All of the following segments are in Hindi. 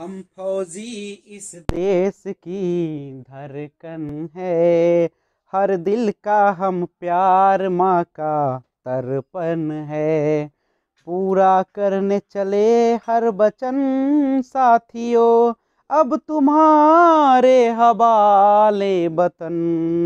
हम फौजी इस देश की धड़कन है हर दिल का हम प्यार माँ का तर्पण है पूरा करने चले हर बचन साथियों अब तुम्हारे हवाले बतन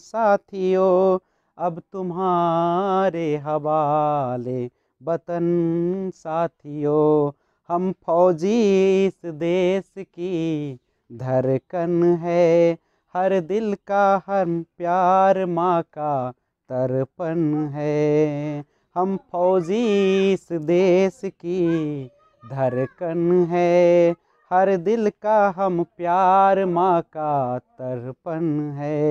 साथियों अब तुम्हारे हवाले बतन साथियों हम फौजी इस देश की धड़कन है हर दिल का हर प्यार माँ का तर्पण है हम फौजी इस देश की धड़कन है हर दिल का हम प्यार माँ का तर्पण है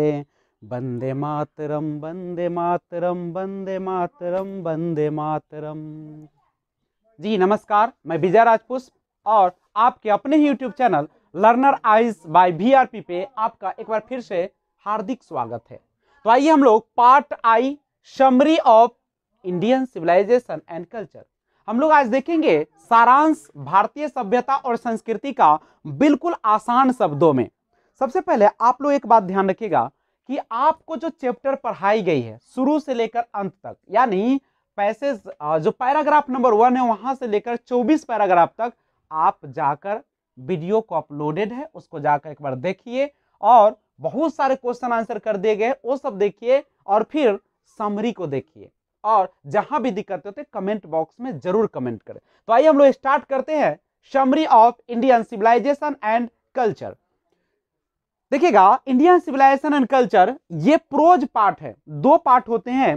वंदे मातरम वंदे मातरम वंदे मातरम वंदे मातरम जी नमस्कार मैं विजय राजपुष्प और आपके अपने ही YouTube channel Learner Eyes by VRP पे आपका एक बार फिर से हार्दिक स्वागत है तो आइए हम लोग part I summary of Indian civilization and culture हम लोग आज देखेंगे सारांश भारतीय सभ्यता और संस्कृति का बिल्कुल आसान शब्दों में सबसे पहले आप लोग एक बात ध्यान रखिएगा कि आपको जो चैप्टर पढ़ाई गई है शुरू से लेकर अंत तक यानी पैसेज जो पैराग्राफ नंबर वन है वहां से लेकर चौबीस पैराग्राफ तक आप जाकर वीडियो को अपलोडेड है उसको जाकर एक बार देखिए और बहुत सारे क्वेश्चन आंसर कर दिए गए वो सब देखिए और फिर समरी को देखिए और जहां भी दिक्कत होते कमेंट बॉक्स में जरूर कमेंट करें तो आइए हम लोग स्टार्ट करते हैं summary of Indian civilization and culture देखिएगा इंडियन सिविलाइजेशन एंड कल्चर ये प्रोज पार्ट है दो पार्ट होते हैं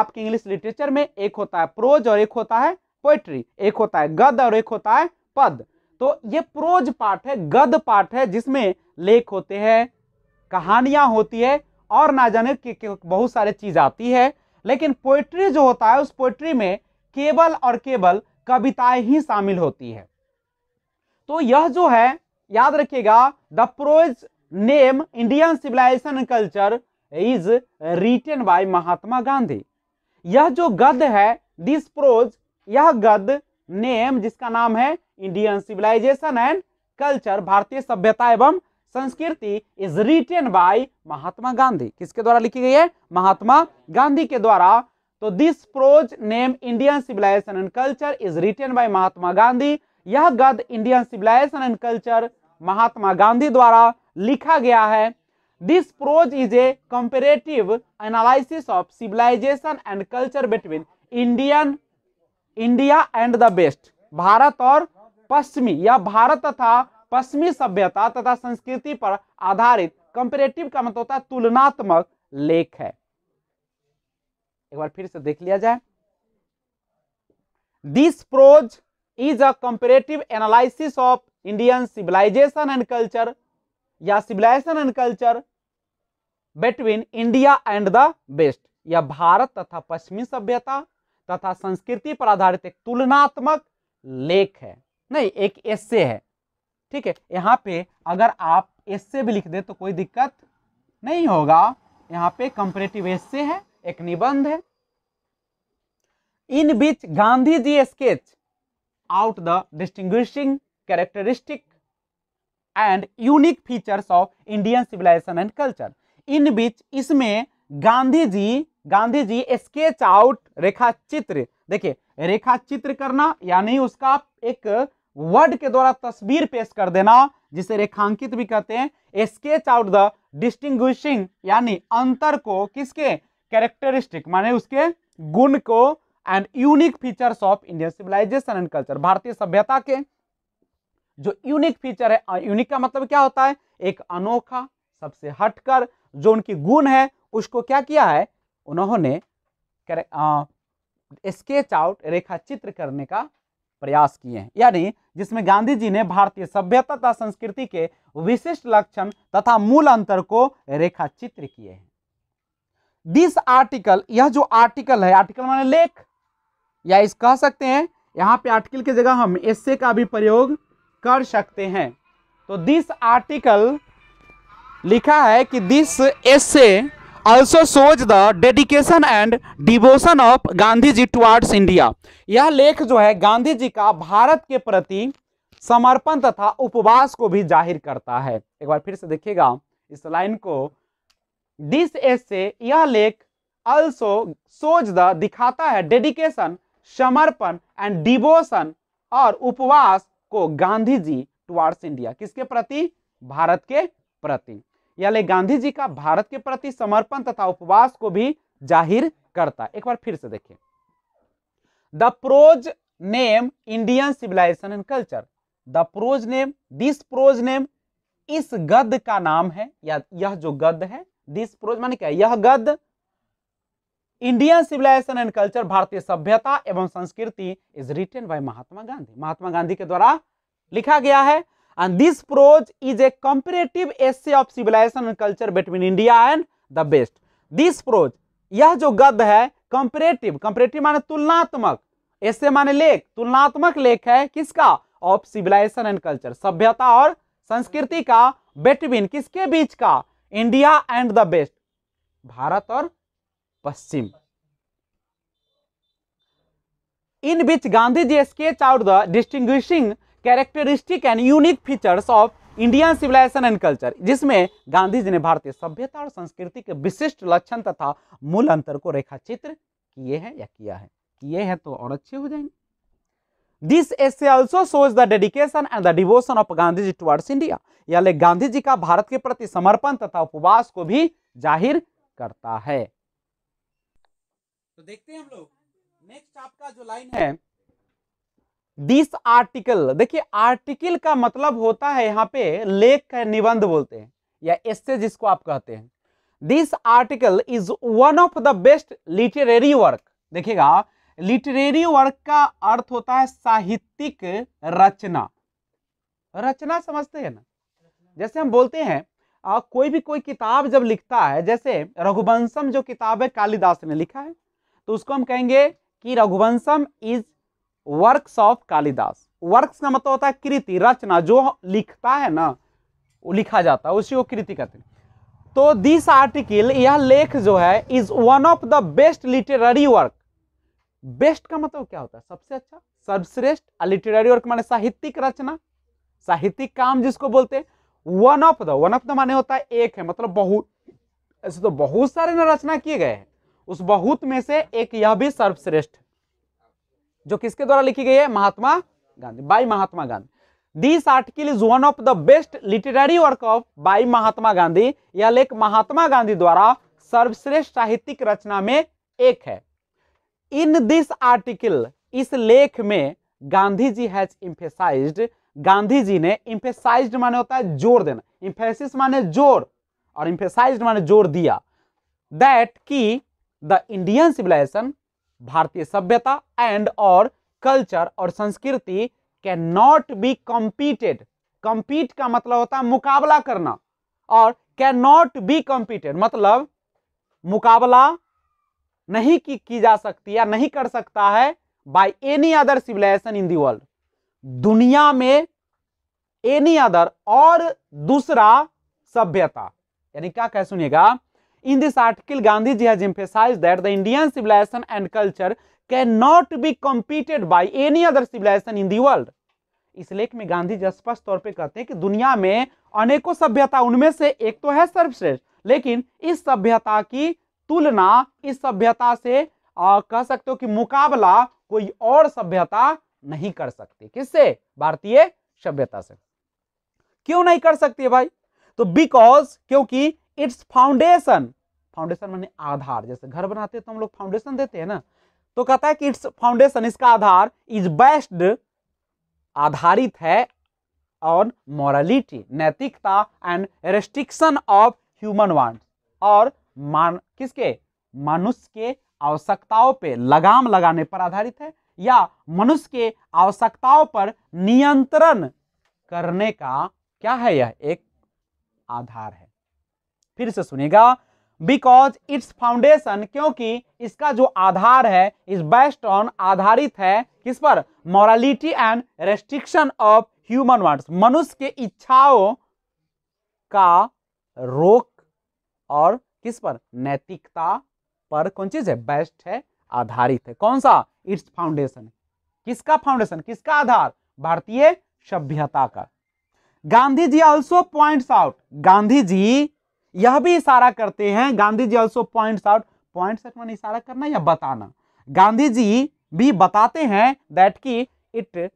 आपके इंग्लिश लिटरेचर में एक होता है प्रोज और एक होता है पोइट्री एक होता है गद और एक होता है पद तो ये प्रोज पार्ट है गद पार्ट है जिसमें लेख होते हैं कहानियां होती है और ना जाने के, के बहुत सारी चीज आती है लेकिन पोइट्री जो होता है उस पोइट्री में केवल और केवल कविताएं ही शामिल होती है तो यह जो है याद रखिएगा the prose name Indian civilization culture is written by Mahatma Gandhi यह जो गद है दिस प्रोज यह गद नेम जिसका नाम है इंडियन सिविलाइजेशन एंड कल्चर भारतीय सभ्यता एवं संस्कृति is written by Mahatma Gandhi किसके द्वारा लिखी गई है महात्मा गांधी के द्वारा तो this prose name Indian civilization and culture is written by Mahatma Gandhi यह गद Indian civilization and culture Mahatma Gandhi द्वारा लिखा गया है this prose is a comparative analysis of civilization and culture between Indian India and the best Bharat और पश्चिमी या भारत तथा पश्चिमी सभ्यता तथा संस्कृति पर आधारित कंपेरेटिव का मतलब होता है तुलनात्मक लेख है एक बार फिर से देख लिया जाए this prose is a comparative analysis of Indian civilization and culture या civilization and culture between India and the west यह भारत तथा पश्चिमी सभ्यता तथा संस्कृति पर आधारित एक तुलनात्मक लेख है नहीं एक एस्से है ठीक है यहाँ पे अगर आप एस्से भी लिख दें तो कोई दिक्कत नहीं होगा यहाँ पे कंपरेटिव एस्से है एक निबंध है in which Gandhi ji sketch out the distinguishing characteristic and unique features of Indian civilization and culture in which इसमें गांधी जी गांधी जी स्केच आउट रेखा चित्र देखिए रेखा चित्र करना यानी उसका एक वर्ड के द्वारा तस्वीर पेश कर देना जिसे रेखांकित भी कहते हैं स्केच आउट द डिस्टिंग्विशिंग यानी अंतर को किसके कैरेक्टरिस्टिक माने उसके गुण को and unique features of Indian civilization and culture भारतीय सभ्यता के जो यूनिक फीचर है यूनिक का मतलब क्या होता है एक अनोखा सबसे हटकर जो उनकी गुण है उसको क्या किया है उन्होंने स्केच आउट रेखा चित्र करने का प्रयास किए हैं यानी जिसमें गांधी जी ने भारतीय सभ्यता तथा संस्कृति के विशिष्ट लक्षण तथा मूल अंतर को रेखा चित्र किए हैं दिस आर्टिकल यह जो आर्टिकल है आर्टिकल माने लेख या इस कह सकते हैं यहाँ पे आर्टिकल की जगह हम एस का भी प्रयोग कर सकते हैं तो दिस आर्टिकल लिखा है कि this essay also shows the dedication and devotion of Gandhi ji towards India यह लेख जो है गांधी जी का भारत के प्रति समर्पण तथा उपवास को भी जाहिर करता है एक बार फिर से देखिएगा इस लाइन को दिस एसे यह लेख ऑल्सो सोज द दिखाता है डेडिकेशन समर्पण एंड डिवोशन और उपवास को गांधी जी टुवार्ड्स इंडिया किसके प्रति भारत के प्रति या गांधी जी का भारत के प्रति समर्पण तथा उपवास को भी जाहिर करता एक बार फिर से देखें the prose name Indian civilization and culture the prose name this prose name इस गद्य का नाम है या यह जो गद्य है दिस प्रोज माने क्या यह गद्य इंडियन सिविलाइजेशन एंड कल्चर भारतीय सभ्यता एवं संस्कृति is written by Mahatma Gandhi Mahatma Gandhi के द्वारा लिखा गया है and this prose is a comparative essay of civilization and culture between India and the West. This prose यह जो गद्य है कंपरेटिव कंपरेटिव माने तुलनात्मक ऐसे माने लेख तुलनात्मक लेख है किसका ऑफ सिविलाइजेशन एंड कल्चर सभ्यता और संस्कृति का बेटवीन किसके बीच का India and the best Bharat और पश्चिम in which Gandhi ji sketch out the distinguishing characteristic and unique features of Indian civilization and culture जिसमें गांधी जी ने भारतीय सभ्यता और संस्कृति के विशिष्ट लक्षण तथा मूल अंतर को रेखा चित्र किए हैं या किया है किए हैं तो और अच्छे हो जाएंगे this essay also shows the dedication and the devotion of Gandhi ji towards India यह गांधी जी का भारत के प्रति समर्पण तथा उपवास को भी जाहिर करता है तो देखते हैं हम लोग नेक्स्ट आपका जो लाइन है, है दिस आर्टिकल देखिए आर्टिकल का मतलब होता है यहाँ पे लेख निबंध बोलते हैं या एस्से जिसको आप कहते हैं this article is one of the best literary work देखिएगा लिटरेरी वर्क का अर्थ होता है साहित्यिक रचना रचना समझते हैं ना जैसे हम बोलते हैं आ, कोई भी कोई किताब जब लिखता है जैसे रघुवंशम जो किताब है कालिदास ने लिखा है तो उसको हम कहेंगे कि Raghuvansham is works of Kalidas works का मतलब होता है कृति रचना जो लिखता है ना वो लिखा जाता है उसी को कृति कहते हैं तो दिस आर्टिकल यह लेख जो है is one of the best literary work best का मतलब क्या होता है सबसे अच्छा सर्वश्रेष्ठ लिटरेरी वर्क माने साहित्यिक रचना साहित्यिक काम जिसको बोलते हैं one of the one of the माने होता है एक है मतलब बहुत ऐसे तो बहुत सारे ना रचना किए गए हैं उस बहुत में से एक यह भी सर्वश्रेष्ठ जो किसके द्वारा लिखी गई है Mahatma Gandhi by Mahatma Gandhi this article is one of the best literary work of by Mahatma Gandhi यह लेख महात्मा गांधी द्वारा सर्वश्रेष्ठ साहित्यिक रचना में एक है इन दिस आर्टिकल इस लेख में गांधी जी हैज इंफेसाइज गांधी जी ने इम्फेसाइज्ड माने होता है जोर देना इम्फेसिस माने जोर और इम्फेसाइज माने जोर दिया दैट की द इंडियन सिविलाइजेशन भारतीय सभ्यता एंड और कल्चर और संस्कृति can not be competed compete का मतलब होता है मुकाबला करना और कैन नॉट बी कम्पीटेड मतलब मुकाबला नहीं की, की जा सकती या नहीं कर सकता है by any other civilization in world दुनिया में एनी अदर और दूसरा सभ्यता यानी क्या कह सुनिएगा In this article, Gandhiji has emphasized that the Indian civilization and culture cannot be competed by any other civilization in the world. इस लेख में गांधी जी स्पष्ट तौर पे कहते हैं कि दुनिया में अनेकों सभ्यता उनमें से एक तो है सर्वश्रेष्ठ लेकिन इस सभ्यता की तुलना इस सभ्यता से आ, कह सकते हो कि मुकाबला कोई और सभ्यता नहीं कर सकती किससे भारतीय सभ्यता से क्यों नहीं कर सकती है भाई तो बिकॉज क्योंकि इट्स फाउंडेशन फाउंडेशन मैंने आधार जैसे घर बनाते हैं तो हम लोग फाउंडेशन देते हैं ना तो कहता है कि इट्स फाउंडेशन इसका आधार इज बेस्ड आधारित है ऑन मॉरलिटी नैतिकता and restriction of human want और मान किसके मनुष्य के आवश्यकताओं पे लगाम लगाने पर आधारित है या मनुष्य के आवश्यकताओं पर नियंत्रण करने का क्या है यह एक आधार है फिर से सुनेगा बिकॉज इट्स फाउंडेशन क्योंकि इसका जो आधार है इस बेस्ट ऑन आधारित है किस पर morality and restriction of human words मनुष्य के इच्छाओं का रोक और किस पर नैतिकता पर कौन चीज है बेस्ट है आधारित है कौन सा इट्स फाउंडेशन किसका फाउंडेशन किसका आधार भारतीय सभ्यता का Gandhi ji also point out Gandhi ji यह भी इशारा करते हैं Gandhi ji also point out point out मैंने इशारा करना या बताना गांधी जी भी बताते हैं दैट की इट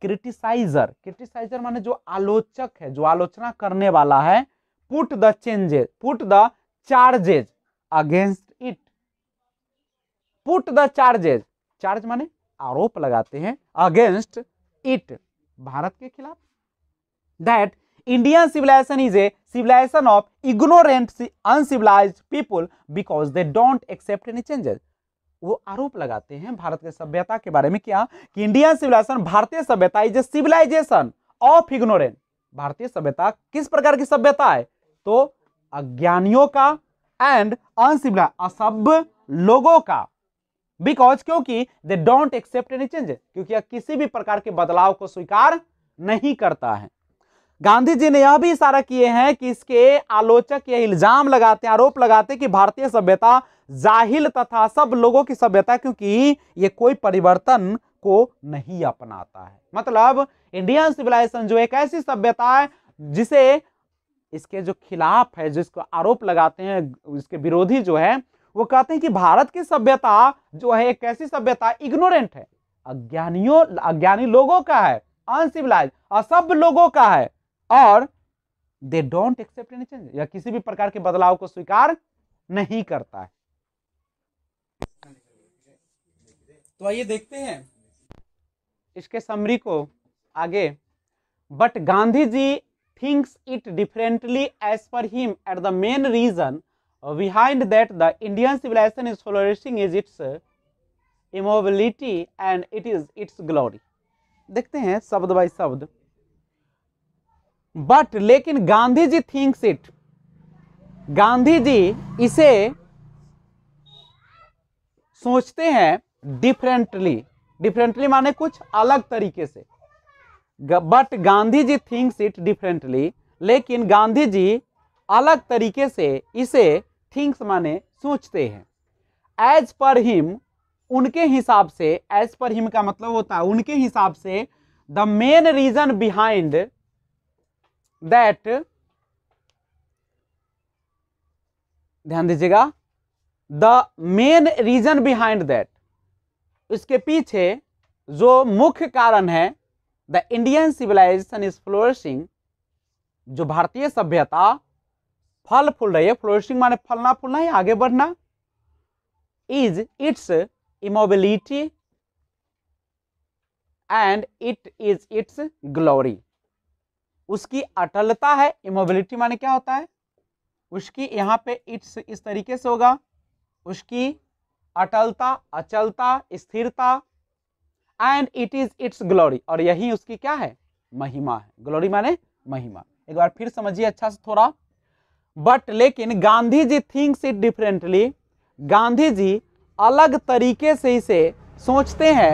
क्रिटिसाइजर क्रिटिसाइजर माने जो आलोचक है जो आलोचना करने वाला है put the changes put the charges against it put the charges charge माने आरोप लगाते हैं अगेंस्ट इट भारत के खिलाफ that Indian civilization is a civilization of ignorant uncivilized people because they don't accept any changes वो आरोप लगाते हैं भारत के सभ्यता के बारे में क्या कि इंडियन सिविलाइजेशन भारतीय सभ्यता is a civilization of ignorant भारतीय सभ्यता किस प्रकार की सभ्यता है तो अज्ञानियों का एंड अनसिविलाइज असभ्य लोगों का बिकॉज क्योंकि they don't accept any changes क्योंकि किसी भी प्रकार के बदलाव को स्वीकार नहीं करता है गांधी जी ने यह भी इशारा किए हैं कि इसके आलोचक यह इल्जाम लगाते हैं आरोप लगाते हैं कि भारतीय सभ्यता जाहिल तथा सब लोगों की सभ्यता क्योंकि ये कोई परिवर्तन को नहीं अपनाता है मतलब इंडियन सिविलाइजेशन जो एक ऐसी सभ्यता है जिसे इसके जो खिलाफ है जिसको आरोप लगाते हैं इसके विरोधी जो है वो कहते हैं कि भारत की सभ्यता जो है एक ऐसी सभ्यता इग्नोरेंट है अज्ञानियों अज्ञानी लोगों का है अनसिविलाइज असभ्य लोगों का है और they don't accept any change या किसी भी प्रकार के बदलाव को स्वीकार नहीं करता है तो आइए देखते हैं इसके समरी को आगे but Gandhi ji thinks it differently as per him at the main reason behind that the Indian civilization is flourishing is its immobility and it is its glory देखते हैं शब्द बाई शब्द बट लेकिन गांधी जी थिंक्स इट गांधी जी इसे सोचते हैं डिफरेंटली डिफरेंटली माने कुछ अलग तरीके से but Gandhi ji thinks it differently लेकिन गांधी जी अलग तरीके से इसे थिंक्स माने सोचते हैं एज पर हिम उनके हिसाब से एज पर हिम का मतलब होता है उनके हिसाब से the main reason behind that ध्यान दीजिएगा the main reason behind that इसके पीछे जो मुख्य कारण है the Indian civilization is flourishing जो भारतीय सभ्यता फल फूल रही है फ्लोरिशिंग माने फलना फूलना ही आगे बढ़ना is its immobility and it is its glory उसकी अटलता है इमोबिलिटी माने क्या होता है उसकी यहाँ पे इट्स इस तरीके से होगा उसकी अटलता अचलता स्थिरता and it is its glory और यही उसकी क्या है महिमा है ग्लोरी माने महिमा एक बार फिर समझिए अच्छा से थोड़ा बट लेकिन Gandhi ji thinks it differently Gandhi ji अलग तरीके से इसे सोचते हैं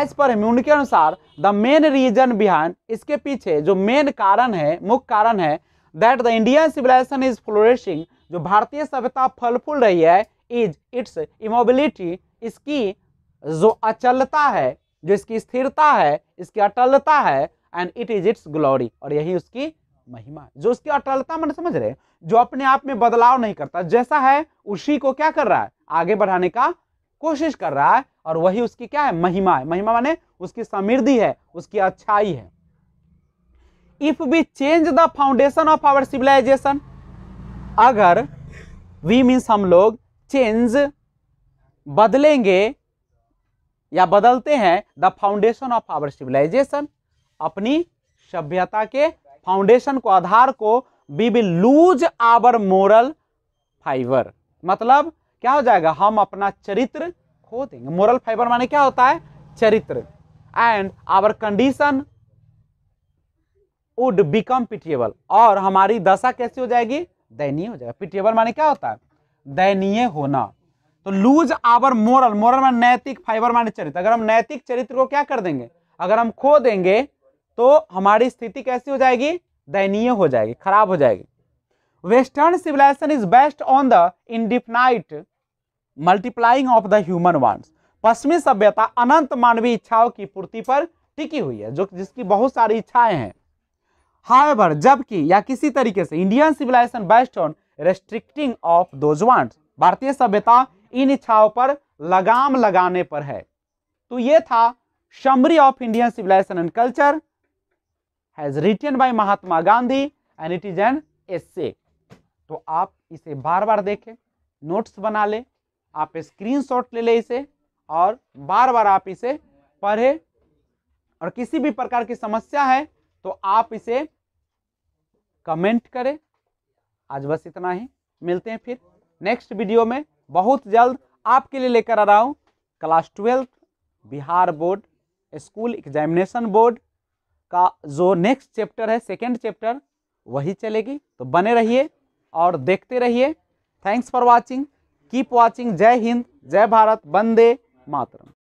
एज पर हम के अनुसार द मेन रीजन बिहाइंड इसके पीछे जो मेन कारण है मुख्य कारण है that the Indian civilization is flourishing जो भारतीय सभ्यता फूल रही है इज इट्स इमोबिलिटी इसकी जो अचलता है जो इसकी स्थिरता है इसकी अटलता है and it is its glory और यही उसकी महिमा जो उसकी अटलता मैंने समझ रहे जो अपने आप में बदलाव नहीं करता जैसा है उसी को क्या कर रहा है आगे बढ़ाने का कोशिश कर रहा है और वही उसकी क्या है महिमा है महिमा माने उसकी समृद्धि है उसकी अच्छाई है if we change the foundation of our civilization अगर वी मीन्स हम लोग चेंज बदलेंगे या बदलते हैं the foundation of our civilization अपनी सभ्यता के फाउंडेशन को आधार को we will lose our moral fibre मतलब क्या हो जाएगा हम अपना चरित्र खो देंगे मोरल फाइबर माने क्या होता है चरित्र and our condition would become pitiable और हमारी दशा कैसी हो जाएगी दयनीय हो जाएगा पिटिएबल माने क्या होता है दयनीय होना तो लूज आवर मोरल मोरल मान नैतिक फाइबर माने चरित्र अगर हम नैतिक चरित्र को क्या कर देंगे अगर हम खो देंगे तो हमारी स्थिति कैसी हो जाएगी दयनीय हो जाएगी खराब हो जाएगी western civilization is based on the indefinite multiplying of the human wants पश्चिमी सभ्यता अनंत मानवीय इच्छाओं की पूर्ति पर टिकी हुई है जो जिसकी बहुत सारी इच्छाएं हैं हावर जबकि या किसी तरीके से Indian civilization best on restricting of those want भारतीय सभ्यता इन इच्छाओं पर लगाम लगाने पर है तो ये था summary of Indian civilization and culture has written by Mahatma Gandhi and it is an essay तो आप इसे बार बार देखें नोट्स बना लें आप स्क्रीनशॉट ले लें इसे और बार बार आप इसे पढ़ें और किसी भी प्रकार की समस्या है तो आप इसे कमेंट करें आज बस इतना ही मिलते हैं फिर नेक्स्ट वीडियो में बहुत जल्द आपके लिए लेकर आ रहा हूँ class twelfth Bihar board school examination board का जो नेक्स्ट चैप्टर है सेकेंड चैप्टर वही चलेगी तो बने रहिए और देखते रहिए thanks for watching keep watching जय हिंद जय भारत वंदे മാത്രം